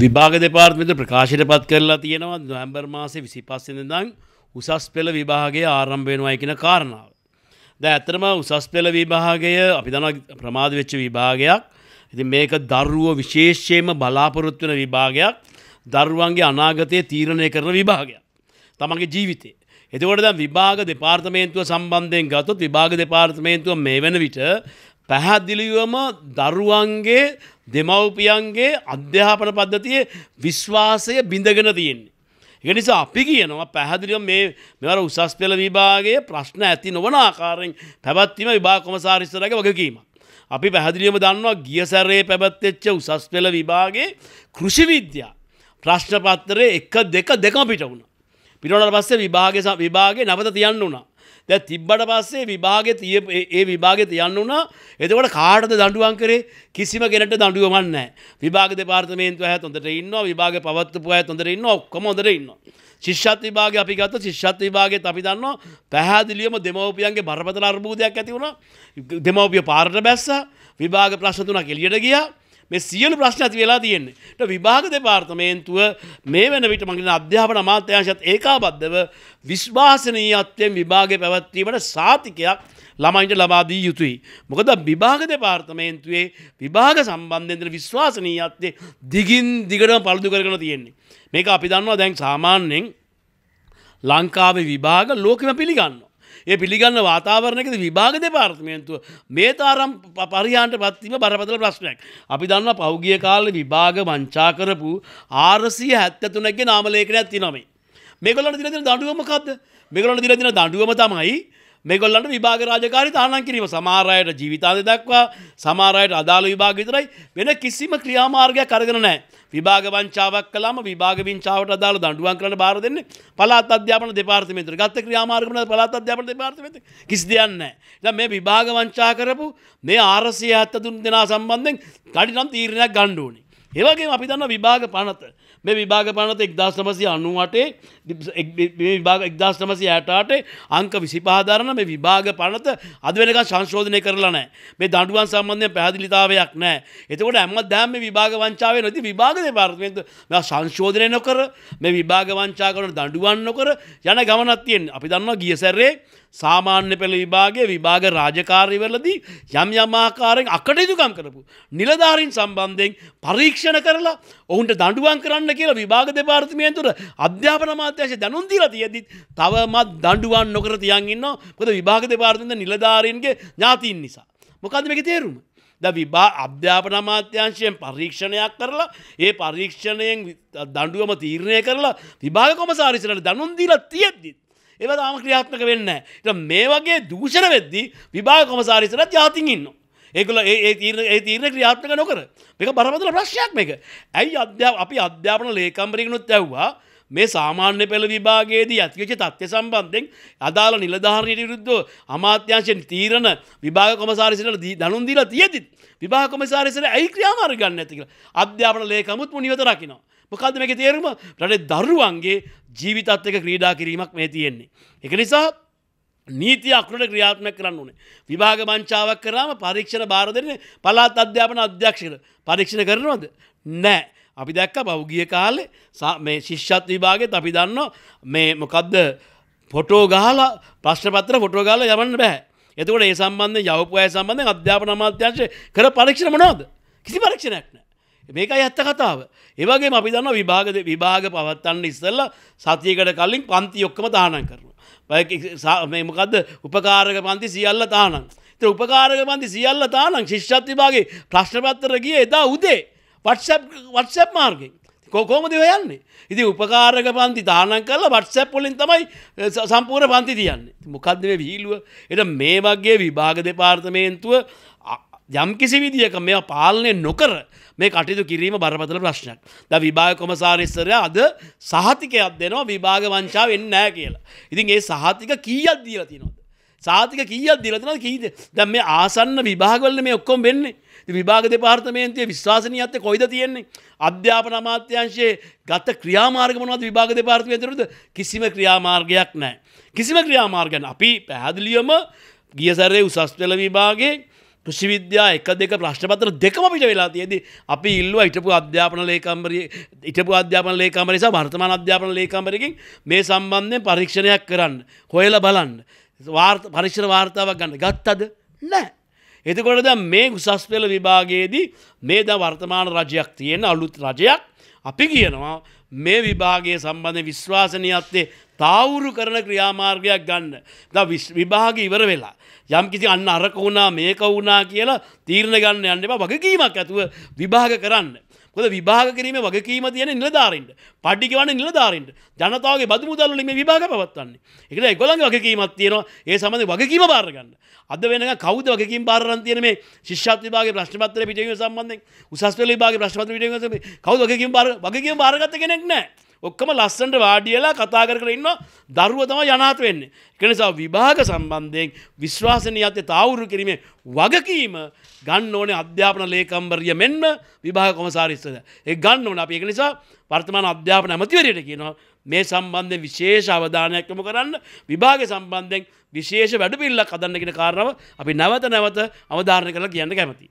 විභාග දෙපාර්තමෙන්ට ප්‍රකාශයට පත් කරලා තියෙනවා නොවැම්බර් මාසේ විසි පස්සෙනදං උසස් පෙළ විභාගය ආරම්භ වෙනවා කියන කාරණාව. දැ ඇතරම උසස් පෙළ විභාගය අපි දන ප්‍රමාද වෙච්ච විභාගයක් ඉති මේක දරුවෝ විශේෂයෙන්ම බලාපොරොත්වන විභාගයක් දරුවන්ගේ අනාගතය තීරණය කරන විභාගයක් තමගේ ජීවිතේ. එතකොට විභාග දෙපාර්තමේන්තුව සම්බන්ධයෙන් ගත්තොත් විභාග දෙපාර්තමේන්තුව මේ වෙන විට පැහැදිලිවම දරුවන්ගේ දෙමව්පියන්ගේ අධ්‍යාපන පද්ධතියේ විශ්වාසය බිඳගෙන තියෙන්නේ. එක නිසා අපි කියනවා පැහැදිලිව මේ මෙවර උසස් පෙළ විභාගයේ ප්‍රශ්න ඇති නොවන ආකාරයෙන් පැවැත්වීම විභාග කොමසාරිස්වරයාගේ වගකීමක්. අපි පැහැදිලිවම දන්නවා ගිය සැරේ පැවැත්වෙච්ච උසස් පෙළ විභාගයේ කෘෂි විද්‍යා ප්‍රශ්න පත්‍රයේ 1 2 දෙකම පිට වුණා. පිටවුණාට පස්සේ විභාගයේ විභාගයේ නැවත තියන්න වුණා. දැ තිබ්බට පස්සේ විභාග තිය ඒ විභාග තියන්න වුණා එතකට කාටද දඩුවන් කරේ කිසිම කෙනට දඩුවමන්න විභාග පාර්තමේන්තු ඇ ොඳට ඉන්න විභාග පවත්තුපු ඇ ොඳට ඉන්න ඔක්කම ොඳට ඉන්න ශිෂ්‍යත් විභාග අපිගත ශිෂ්‍යත් විභාගේ අපි දන්න පැහැදිලියම දෙමවපියන්ගේ බරපතල අර්බූදයක් ඇතිවුණ දෙමවපිය පාරට බැස්ස විභාග ප්‍රශ්තුනක් එලියට ගියා මේ සියලු ප්‍රශ්න ඇති වෙලා තියෙන්නේට විභාග දෙපාර්තමේන්තුව මේ වෙන විට මගින් අධ්‍යාපන අමාත්‍යංශත් ඒකාබද්ධව විශ්වාසනීයත්වයෙන් විභාගය පැවැත්වීමට සාතිකයක් ළමයින්ට ලබා දී යුතුයි. මොකද විභාග දෙපාර්තමේන්තුවේ විභාග සම්බන්ධයෙන් විශ්වාසනීයත්වය දිගින් දිගටම පළුදු කරගෙන තියෙන්නේ. මේක අපි දන්නවා දැන් සාමාන්‍යයෙන් ලංකාවේ විභාග ලෝකෙම පිළිගන්නවා. ඒ පිළිගන්න වාතාවරණයකද විභාග දෙපාර්තමේන්තුව මේ තාරම් පරිහාන්ට පත්වීම බරපතල ප්‍රශ්නයක්. අපි දන්න පෞගිය කාල විභාග වංචා කරපු ආරසිය හැත්තතුනැගේ නාමලේකන ඇති නොමේ. මේගොලට දිරදින දඩුවමකක්ද මේගොලට දිරදින දඩුවම තමයි මේගොල්ලන්ට විභාග රාජකාරි තහනම් කිරීම සමාරයට ජීවිතාද දක්වා සමාරයට අදාළ විභාග විතරයි වෙන කිසිම ක්‍රියාමාර්ගයක් අරගෙන නෑ විභාග වංචාවක් කළාම විභාග විංචාවට අදාළ දඬුවම් කරන්න බාර දෙන්නේ පළාත් අධ්‍යාපන දෙපාර්තමේන්තුවට. ගත්ත ක්‍රියාමාර්ග වල පළාත් අධ්‍යාපන දෙපාර්තමේන්තුවේ කිසි දෙයක් නැහැ. දැන් මේ විභාග වංචා කරපු මේ 473 දෙනා සම්බන්ධයෙන් කඩිනම් තීරණයක් ගන්න ඕනේ. ඒ වගේම අපි දන්නවා විභාග පනත මේ විභාග පනත එක්දස් නමසි අනුවටේ විභාග එක්දස් නමසි ඇටාට අංක විසිපාධරණ මේ විභාග පනත අද වෙනක සංශෝධනය කරලා නෑ මේ දඩුවන් සම්බන්ධය පැහදිලිතාවයක් නෑ එතකොට ඇම දෑම විභාග වංචාවේ නති විභාග දෙපාර්තමෙන්තු සංශෝධනය නොකර මේ විභාග වංචා කරන දඩුවන් නොකර යන ගමනත්තියෙන් අපි දන්නවා ගිය සැරේ සාමාන්‍ය පෙළ විභාගේ විභාග රාජකාරීවලදී යම් යමාකාරෙන් අකටයුතුකම් කරපු. නිලධාරින් සම්බන්ධයෙන් පරීක්ෂණ කරලා ඔවුන්ට දඩුවන් කරන්න කියලා විභාග දෙපාර්තිමයන් තුර අධ්‍යාපන මාත්‍යශ දැනුන්දීල තියදත් තවමත් දඩුවන් නොකර තියන්න්න පොද විභාග දෙපාර්තිද නිලධාරීන්ගේ ඥාතින් නිසා. මොකදමක තේරුම. ද විභා අධ්‍යාපන අමාත්‍යංශයෙන් පරීක්ෂණයක් කරලා ඒ පරීක්ෂණයෙන් දඩුවම තීරණය කරලා විභාග කොමසාරිසට දනුන්දීල තියද්දිත්. ඒව තාම ක්‍රියාත්මක වෙන්න මේ වගේ දූෂණ වෙද්දි විභා කොමසාරිසරත් ජාතින් ඉන්න. ඒකුල ඒ තීර ඒ තීරණ ක්‍රියාත්මක නොකර මේක බරපතල ප්‍රශ්යක් මේක ඇයි අධ්‍යා අපි අධ්‍යාපන ලේකම්බරිකනුත් ඇව්වා මේ සාමාන්‍ය පෙළ විභාගයේදී ඇතිවෙච්ච තත්ත්ව සම්බන්ධයෙන් අදාළ නිලධාරණයට විරුද්ධව අමාත්‍යංශයෙන් තීරණ විභාග කොමසාරිසලට දනුම් දීලා තියෙද්දි විභාග කොමසාරිසල ඇයි ක්‍රියාමාර්ග ගන්න නැති කියලා අධ්‍යාපන ලේකම්තුත් මුනිවත රකින්නවා මොකද මේක තේරුම රටේ දරුවන්ගේ ජීවිතත් එක ක්‍රීඩා කිරීමක් මේ තියෙන්නේ. එක නිසා නීති අකුරට ක්‍රියාත්මක කරන්න ඕනේ. විභාග මංචාවක් කරාම පරීක්ෂණ බාර දෙන්නේ පළාත් අධ්‍යාපන අධ්‍යක්ෂකර. පරීක්ෂණ කරනවද? නැහැ. අපි දැක්ක පෞගිය කාලේ මේ ශිෂ්‍යත් විභාගෙත් අපි දන්නවා මේ මොකද්ද ෆොටෝ ගහලා ප්‍රශ්නපත්‍ර ෆොටෝ ගහලා යවන්න බෑ. එතකොට ඒ සම්බන්ධයෙන් යවපු අය සම්බන්ධයෙන් අධ්‍යාපන අමාත්‍යාංශය කර පරීක්ෂණ මොනවද? කිසි පරීක්ෂණයක් නැහැ. මේකයි ඇත්ත කතාව. ඒවගේ අපි දන්න විභාග විභාග පවත්තන්න ඉස්සල්ල සතියකට කලින් පන්ති ඔක්කම තානන් කරනවා. මොකද උපකාරක පන්ති සියල්ල තානන්. ත උපකාරක පන්ති සියල්ල තානන් ශිෂ්ත්තිභාගේ ප්‍රශ්නපත්තර ගිය එදා උදේ වටසැප් මාර්ගෙන්. කොකෝමද ඔයන්නේ ඉති උපකාරක පන්ති දානන් කල වටසැප් පොලින් තමයි සම්පූර්ණ පන්ති තියන්නේ මොකක්දව වීලුව එට මේ වගේ විභාග දෙපාර්තමේන්තුව යම් කිසි විදිියක මෙ පාලනය නොකර මේ කටයුතු කිරීම බරපතල ප්‍රශ්නයක් ද විභාග කොමසාරිස්සරය අද සහතිකයක් දෙනවා විභාග වංචා වෙන්නෑ කියලා. ඉතින් ඒ සහතික කීයක් දීල තිනොද. සාතික කීයක් දිලතින කීද දැම් මේ ආසන්න විභාගවල මේ ඔක්කොම් වෙන්නේ විභාග දෙපාර්තමේන්තය විශ්වාසනීයත්ත කොයිද තියෙන්නේ අධ්‍යාපන අමාත්‍යංශයේ ගත ක්‍රියාමාර්ගමනවත් විභාග දෙපාර්තමේන්තුවද කිසිම ක්‍රියාමාර්ගයක් නැහැ. කිසිම ක්‍රියාමාර්ගන අපි පැහැදිලියම ගියසරේ උසස් පෙළ විභාගේ කෘෂිවිද්‍යා එක දෙක ප්‍රශ්නපතර දෙකම පිට වෙලා තියෙද අපි ඉල්ලුව හිටපු අධ්‍යාපන ලේකම්බරිය ඉටපු අධ්‍යාපන ලේකම්බරි නිසා වර්තමාන අධ්‍යාපන ලේකම්බරකින් මේ සම්බන්ධයෙන් පරීක්ෂණයක් කරන්න හොයලා බලන්න පරීක්ෂණ වාර්තාවක් ගන්න ගත්තද නෑ එතකොට ද මේ උසස් පෙළ විභාගයේදී මේ ද වර්තමාන රජයක් තියෙන අලුත් රජයක් අපි කියනවා මේ විභාගය සම්බන්ධ විශ්වාසනයත්තේ තාවුරු කරන ක්‍රියාමාර්ගයක් ගන්න. ද විභාග ඉවර වෙලා. යම් කිසි අන්න අරක වුණා මේක වුණා කියලා තීරණ ගන්න යන්න එපා වගකීමක් ඇතුව විභාග කරන්න. කොද විභාග කිරීම වගකීම තියෙන නිලධාරින්ට පඩ්ඩිකවන්න නිලධාරින්ට ජනතාවගේ බදු මුදල්ලින් විභාග පවත්වන්නේ එකට එකොළඟ වගකීමත් තියෙනවා ඒ සමඳ වගකීම බාරගන්න අද වෙන කවද වගකින් බාරන් තියන මේ ශිෂ්‍යත්වගේ ප්‍රශ්පත්‍ර පිටීම සම්බන්ධ උසස්වල විභාග ප්‍රශ්පත පිටීම කවද වගකින් බාර වගකීම බාරගත කෙනෙක් නෑ ඔක්කම ලස්සන්ට වාඩියලා කතා කර කර ඉන්න දරුව තම යනාත වෙන්න. කෙනසා විභාග සම්බන්ධයෙන් විශ්වාසනය අතේ තාවුරු කිරීමේ වගකීම ගන්න ඕනේ අධ්‍යාපන ලේකම්බරිය මෙන්ම විභාග කොමසාරිස්සද. ඒ ගන්න ඕන අපි ඒක නිසා වර්තමාන අධ්‍යාපන ඇමතිවරයට කියනවා මේ සම්බන්ධයෙන් විශේෂ අවධානයක් යොමු කරන්න විභාග සම්බන්ධයෙන් විශේෂ වැඩපිළිවෙලක් හදන්න කියන කාරණාව අපි නැවත නැවත අවධාරණය කරලා කියන්න කැමතියි.